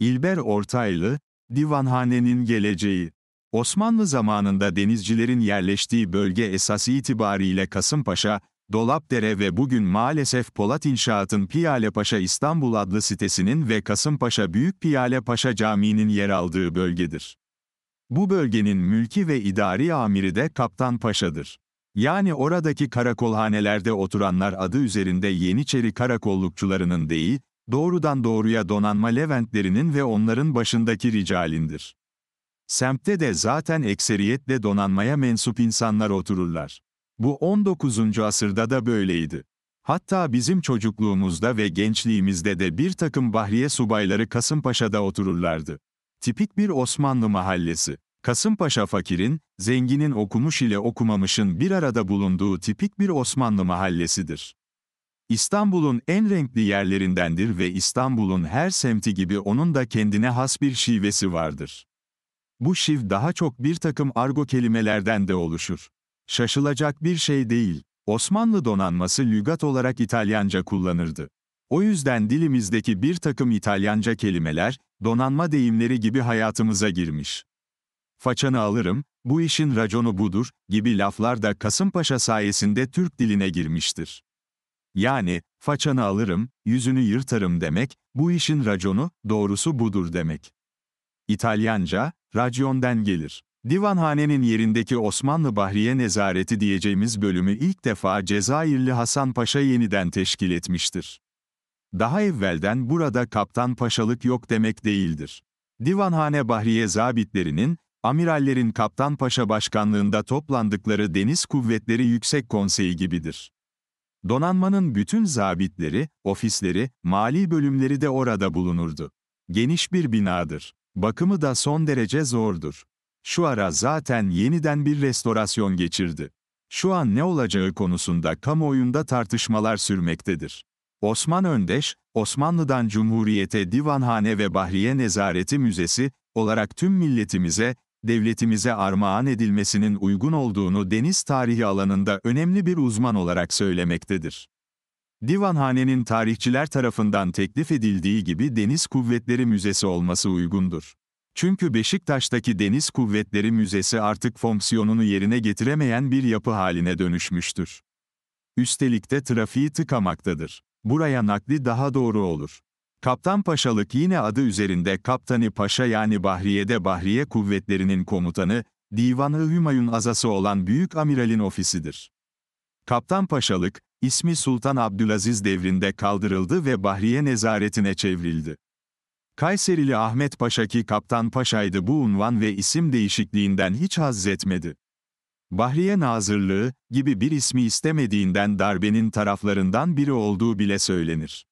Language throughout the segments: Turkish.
İlber Ortaylı, Divanhanenin Geleceği Osmanlı zamanında denizcilerin yerleştiği bölge esas itibariyle Kasımpaşa, Dolapdere ve bugün maalesef Polat İnşaat'ın Piyalepaşa İstanbul adlı sitesinin ve Kasımpaşa Büyük Piyalepaşa Camii'nin yer aldığı bölgedir. Bu bölgenin mülki ve idari amiri de Kaptan Paşa'dır. Yani oradaki karakolhanelerde oturanlar adı üzerinde Yeniçeri karakollukçularının değil, doğrudan doğruya donanma Leventlerinin ve onların başındaki ricalindir. Semtte de zaten ekseriyetle donanmaya mensup insanlar otururlar. Bu 19. asırda da böyleydi. Hatta bizim çocukluğumuzda ve gençliğimizde de bir takım bahriye subayları Kasımpaşa'da otururlardı. Tipik bir Osmanlı mahallesi. Kasımpaşa fakirin, zenginin okumuş ile okumamışın bir arada bulunduğu tipik bir Osmanlı mahallesidir. İstanbul'un en renkli yerlerindendir ve İstanbul'un her semti gibi onun da kendine has bir şivesi vardır. Bu şiv daha çok bir takım argo kelimelerden de oluşur. Şaşılacak bir şey değil, Osmanlı donanması lügat olarak İtalyanca kullanırdı. O yüzden dilimizdeki bir takım İtalyanca kelimeler, donanma deyimleri gibi hayatımıza girmiş. Façanı alırım, bu işin raconu budur gibi laflar da Kasımpaşa sayesinde Türk diline girmiştir. Yani, façanı alırım, yüzünü yırtarım demek, bu işin raconu, doğrusu budur demek. İtalyanca, racyon'den gelir. Divanhanenin yerindeki Osmanlı Bahriye Nezareti diyeceğimiz bölümü ilk defa Cezayirli Hasan Paşa yeniden teşkil etmiştir. Daha evvelden burada kaptan paşalık yok demek değildir. Divanhane Bahriye zabitlerinin, amirallerin kaptan paşa başkanlığında toplandıkları Deniz Kuvvetleri Yüksek Konseyi gibidir. Donanmanın bütün zabitleri, ofisleri, mali bölümleri de orada bulunurdu. Geniş bir binadır. Bakımı da son derece zordur. Şu ara zaten yeniden bir restorasyon geçirdi. Şu an ne olacağı konusunda kamuoyunda tartışmalar sürmektedir. Osman Öndeş, Osmanlı'dan Cumhuriyete Divanhane ve Bahriye Nezareti Müzesi olarak tüm milletimize devletimize armağan edilmesinin uygun olduğunu deniz tarihi alanında önemli bir uzman olarak söylemektedir. Divanhanenin tarihçiler tarafından teklif edildiği gibi Deniz Kuvvetleri Müzesi olması uygundur. Çünkü Beşiktaş'taki Deniz Kuvvetleri Müzesi artık fonksiyonunu yerine getiremeyen bir yapı haline dönüşmüştür. Üstelik de trafiği tıkamaktadır. Buraya nakli daha doğru olur. Kaptan Paşalık yine adı üzerinde Kaptani Paşa yani Bahriye'de Bahriye kuvvetlerinin komutanı, Divan-ı Hümayun azası olan Büyük Amiral'in ofisidir. Kaptan Paşalık, ismi Sultan Abdülaziz devrinde kaldırıldı ve Bahriye nezaretine çevrildi. Kayserili Ahmet Paşa ki Kaptan Paşa'ydı bu unvan ve isim değişikliğinden hiç haz etmedi. Bahriye Nazırlığı gibi bir ismi istemediğinden darbenin taraflarından biri olduğu bile söylenir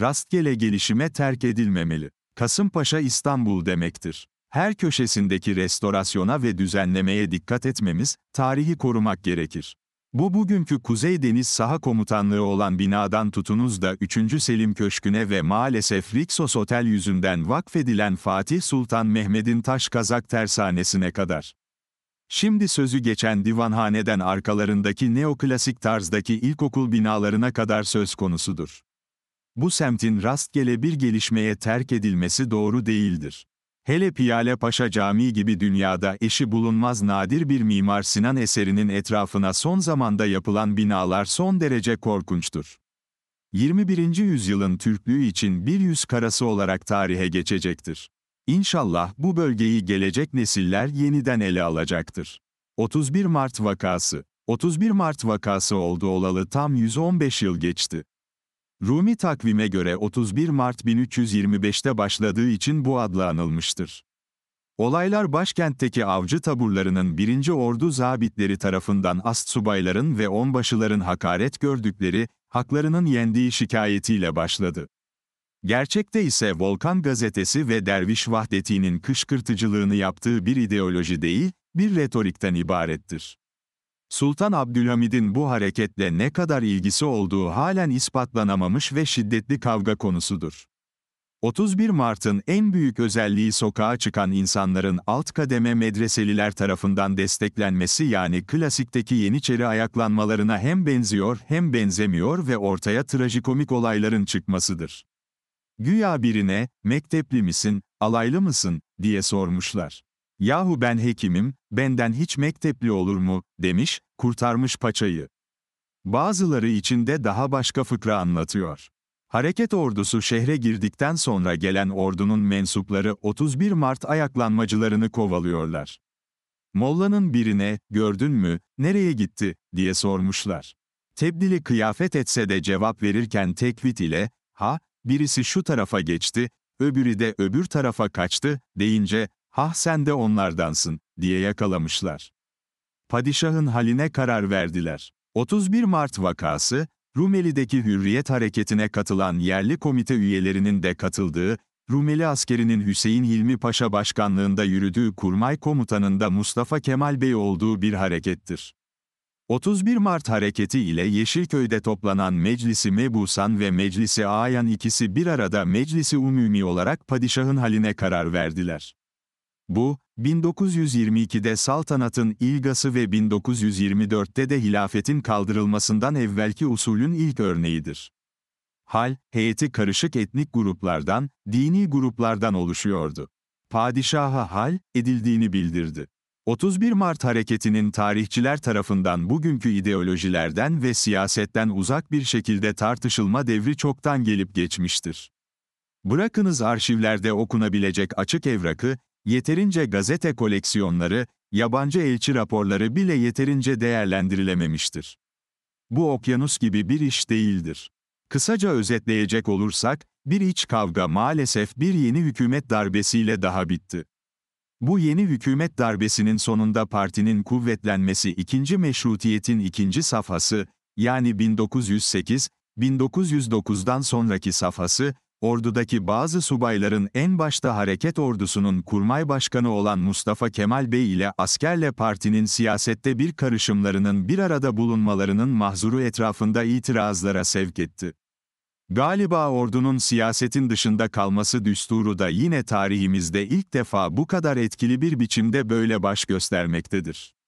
rastgele gelişime terk edilmemeli. Kasımpaşa İstanbul demektir. Her köşesindeki restorasyona ve düzenlemeye dikkat etmemiz, tarihi korumak gerekir. Bu bugünkü Kuzey Deniz Saha Komutanlığı olan binadan tutunuz da 3. Selim Köşkü'ne ve maalesef Rixos Otel yüzünden vakfedilen Fatih Sultan Mehmet'in Taş Kazak Tersanesi'ne kadar. Şimdi sözü geçen divanhaneden arkalarındaki neoklasik tarzdaki ilkokul binalarına kadar söz konusudur. Bu semtin rastgele bir gelişmeye terk edilmesi doğru değildir. Hele Piyale Paşa Camii gibi dünyada eşi bulunmaz nadir bir Mimar Sinan eserinin etrafına son zamanda yapılan binalar son derece korkunçtur. 21. yüzyılın Türklüğü için bir yüz karası olarak tarihe geçecektir. İnşallah bu bölgeyi gelecek nesiller yeniden ele alacaktır. 31 Mart vakası 31 Mart vakası oldu olalı tam 115 yıl geçti. Rumi takvime göre 31 Mart 1325'te başladığı için bu adla anılmıştır. Olaylar başkentteki avcı taburlarının 1. Ordu zabitleri tarafından ast subayların ve onbaşıların hakaret gördükleri, haklarının yendiği şikayetiyle başladı. Gerçekte ise Volkan gazetesi ve Derviş Vahdeti'nin kışkırtıcılığını yaptığı bir ideoloji değil, bir retorikten ibarettir. Sultan Abdülhamid'in bu hareketle ne kadar ilgisi olduğu halen ispatlanamamış ve şiddetli kavga konusudur. 31 Mart'ın en büyük özelliği sokağa çıkan insanların alt kademe medreseliler tarafından desteklenmesi yani klasikteki Yeniçeri ayaklanmalarına hem benziyor hem benzemiyor ve ortaya trajikomik olayların çıkmasıdır. Güya birine, mektepli misin, alaylı mısın, diye sormuşlar. Yahu ben hekimim, benden hiç mektepli olur mu, demiş, kurtarmış paçayı. Bazıları içinde daha başka fıkra anlatıyor. Hareket ordusu şehre girdikten sonra gelen ordunun mensupları 31 Mart ayaklanmacılarını kovalıyorlar. Molla'nın birine, gördün mü, nereye gitti, diye sormuşlar. Tebdili kıyafet etse de cevap verirken tekvit ile, ha, birisi şu tarafa geçti, öbürü de öbür tarafa kaçtı, deyince, ''Hah sen de onlardansın'' diye yakalamışlar. Padişahın haline karar verdiler. 31 Mart vakası, Rumeli'deki Hürriyet Hareketi'ne katılan yerli komite üyelerinin de katıldığı, Rumeli askerinin Hüseyin Hilmi Paşa başkanlığında yürüdüğü kurmay komutanında Mustafa Kemal Bey olduğu bir harekettir. 31 Mart hareketi ile Yeşilköy'de toplanan Meclisi Mebusan ve Meclisi Ayan ikisi bir arada Meclisi Umumi olarak padişahın haline karar verdiler. Bu, 1922'de saltanatın ilgası ve 1924'te de hilafetin kaldırılmasından evvelki usulün ilk örneğidir. Hal, heyeti karışık etnik gruplardan, dini gruplardan oluşuyordu. Padişaha hal edildiğini bildirdi. 31 Mart hareketinin tarihçiler tarafından bugünkü ideolojilerden ve siyasetten uzak bir şekilde tartışılma devri çoktan gelip geçmiştir. Bırakınız arşivlerde okunabilecek açık evrakı, Yeterince gazete koleksiyonları, yabancı elçi raporları bile yeterince değerlendirilememiştir. Bu okyanus gibi bir iş değildir. Kısaca özetleyecek olursak, bir iç kavga maalesef bir yeni hükümet darbesiyle daha bitti. Bu yeni hükümet darbesinin sonunda partinin kuvvetlenmesi ikinci meşrutiyetin ikinci safhası, yani 1908-1909'dan sonraki safhası, ordudaki bazı subayların en başta hareket ordusunun kurmay başkanı olan Mustafa Kemal Bey ile askerle partinin siyasette bir karışımlarının bir arada bulunmalarının mahzuru etrafında itirazlara sevk etti. Galiba ordunun siyasetin dışında kalması düsturu da yine tarihimizde ilk defa bu kadar etkili bir biçimde böyle baş göstermektedir.